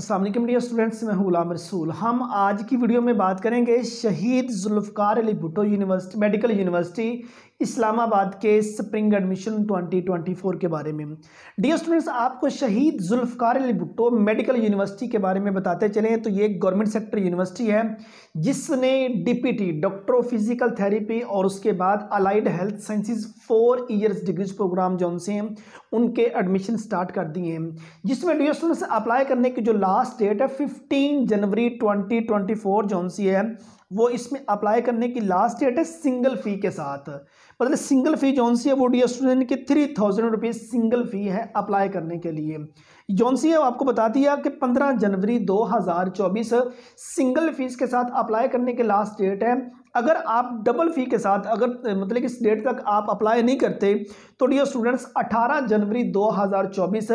Aslam dear students मैं हूँ गुलाम रसूल हम आज की वीडियो में बात करेंगे Shaheed Zulfiqar Ali Bhutto university medical university Islamabad के स्प्रिंग एडमिशन 2024 के बारे में डियर स्टूडेंट्स आपको शहीद जुल्फ़ार अली भुट्टो मेडिकल यूनिवर्सिटी के बारे में बताते चलें तो ये गवर्नमेंट सेक्टर यूनिवर्सिटी है जिसने DPT doctor of physical therapy और उसके बाद allied health sciences four years degrees program जो उनसे हैं उनके एडमिशन स्टार्ट कर दिए हैं जिसमें डियर स्टूडेंट्स अप्लाई करने की जो लास्ट डेट है फिफ्टीन जनवरी ट्वेंटी ट्वेंटी फोर जो है वो इसमें अप्लाई करने की लास्ट डेट है सिंगल फ़ी के साथ मतलब सिंगल फ़ी जो सी है वो डी स्टूडेंट की three thousand rupees single fee है अप्लाई करने के लिए जौन सी है आपको बता दिया कि 15 जनवरी 2024 सिंगल फीस के साथ अप्लाई करने के लास्ट डेट है अगर आप डबल फी के साथ अगर मतलब कि इस डेट तक आप अप्लाई नहीं करते तो डियर स्टूडेंट्स 18 जनवरी 2024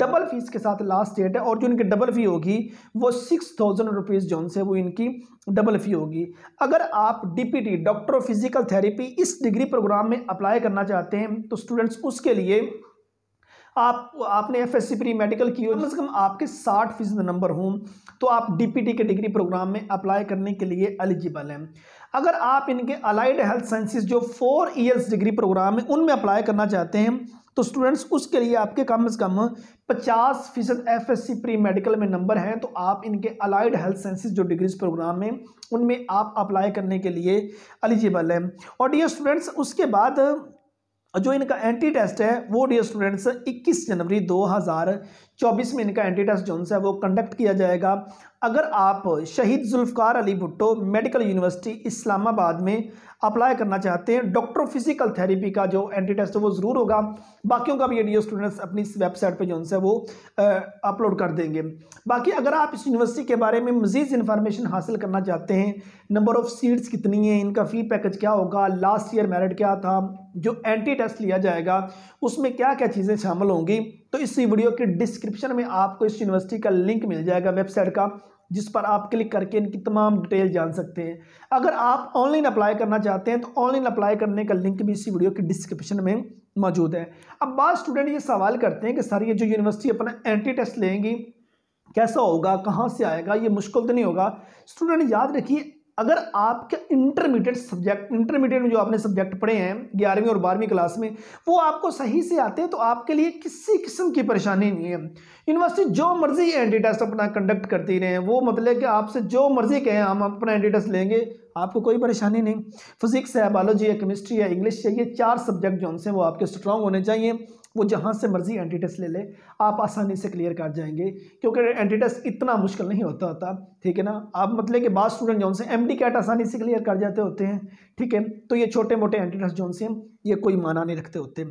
डबल फीस के साथ लास्ट डेट है और जो इनकी डबल फ़ी होगी वो सिक्स थाउजेंड रुपीज़ जौन से वो इनकी डबल फ़ी होगी अगर आप DPT doctor of physical therapy इस डिग्री प्रोग्राम में अप्लाई करना चाहते हैं तो स्टूडेंट्स उसके लिए आप आपने F S C pre medical की हो कम मतलब से कम आपके साठ फीसद नंबर हों तो आप डी पी टी के डिग्री प्रोग्राम में अप्लाई करने के लिए एलिजिबल हैं अगर आप इनके अलाइड हेल्थ साइंसिस जो फोर ईयर्स डिग्री प्रोग्राम है उनमें अप्लाई करना चाहते हैं तो स्टूडेंट्स उसके लिए आपके कम से कम 50 फीसद एफ एस प्री मेडिकल में नंबर हैं तो आप इनके अलाइड हेल्थ साइंसिस जो डिग्रीज प्रोग्राम हैं उनमें आप अप्लाई करने के लिए एलिजिबल हैं और डी स्टूडेंट्स उसके बाद जो इनका एंटी टेस्ट है वो डियर स्टूडेंट्स 21 जनवरी चौबीस में इनका एंटी टेस्ट जो है वो कंडक्ट किया जाएगा अगर आप शहीद जुल्फ़ार अली भुट्टो मेडिकल यूनिवर्सिटी इस्लामाबाद में अप्लाई करना चाहते हैं डॉक्टर फिजिकल थेरेपी का जो एंटी टेस्ट है वो ज़रूर होगा बाकियों का भी ये स्टूडेंट्स अपनी इस वेबसाइट पे जो उनसे वो अपलोड कर देंगे बाकी अगर आप इस यूनिवर्सिटी के बारे में मज़ीद इन्फॉर्मेशन हासिल करना चाहते हैं नंबर ऑफ़ सीट्स कितनी हैं इनका फ़ी पैकेज क्या होगा लास्ट ईयर मेरिट क्या था जो एंटी टेस्ट लिया जाएगा उसमें क्या क्या चीज़ें शामिल होंगी तो इस वीडियो के डिस्क्रिप्शन में आपको इस यूनिवर्सिटी का लिंक मिल जाएगा वेबसाइट का जिस पर आप क्लिक करके इनकी तमाम डिटेल जान सकते हैं अगर आप ऑनलाइन अप्लाई करना चाहते हैं तो ऑनलाइन अप्लाई करने का लिंक भी इसी वीडियो के डिस्क्रिप्शन में मौजूद है अब बाद स्टूडेंट ये सवाल करते हैं कि सर ये जो यूनिवर्सिटी अपना एंट्री टेस्ट लेंगी कैसा होगा कहाँ से आएगा ये मुश्किल तो नहीं होगा स्टूडेंट याद रखिए अगर आपके इंटरमीडिएट सब्जेक्ट इंटरमीडिएट में जो आपने सब्जेक्ट पढ़े हैं ग्यारहवीं और बारहवीं क्लास में वो आपको सही से आते हैं तो आपके लिए किसी किस्म की परेशानी नहीं है यूनिवर्सिटी जो मर्जी एंटी टेस्ट अपना कंडक्ट करती रहे वो मतलब कि आपसे जो मर्जी कहें हम अपना एंटी टेस्ट लेंगे आपको कोई परेशानी नहीं फिजिक्स है बायोलॉजी है केमिस्ट्री है इंग्लिश है ये चार सब्जेक्ट जो उनसे वो आपके स्ट्रांग होने चाहिए वो जहाँ से मर्जी एंटी टेस्ट ले ले आप आसानी से क्लियर कर जाएंगे क्योंकि एंटी टेस्ट इतना मुश्किल नहीं होता होता ठीक है ना आप मतलब कि बाद स्टूडेंट जो से एम डी कैट आसानी से क्लियर कर जाते होते हैं ठीक है तो ये छोटे मोटे एंटी टेस्ट जो से ये कोई माना नहीं रखते होते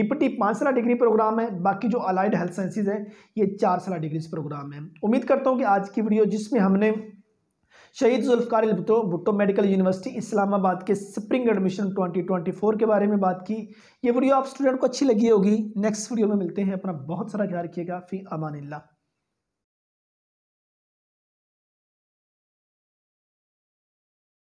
डिप्टी पाँच साल डिग्री प्रोग्राम है बाकी जो अलाइड हेल्थ साइंसिस है ये चार साल डिग्री प्रोग्राम है उम्मीद करता हूँ कि आज की वीडियो जिसमें हमने शहीद जुल्फकार भुट्टो भुट्टो मेडिकल यूनिवर्सिटी इस्लामाबाद के स्प्रिंग एडमिशन 2024 के बारे में बात की ये वीडियो आप स्टूडेंट को अच्छी लगी होगी नेक्स्ट वीडियो में मिलते हैं अपना बहुत सारा ख्याल रखिएगा फ़ी अमान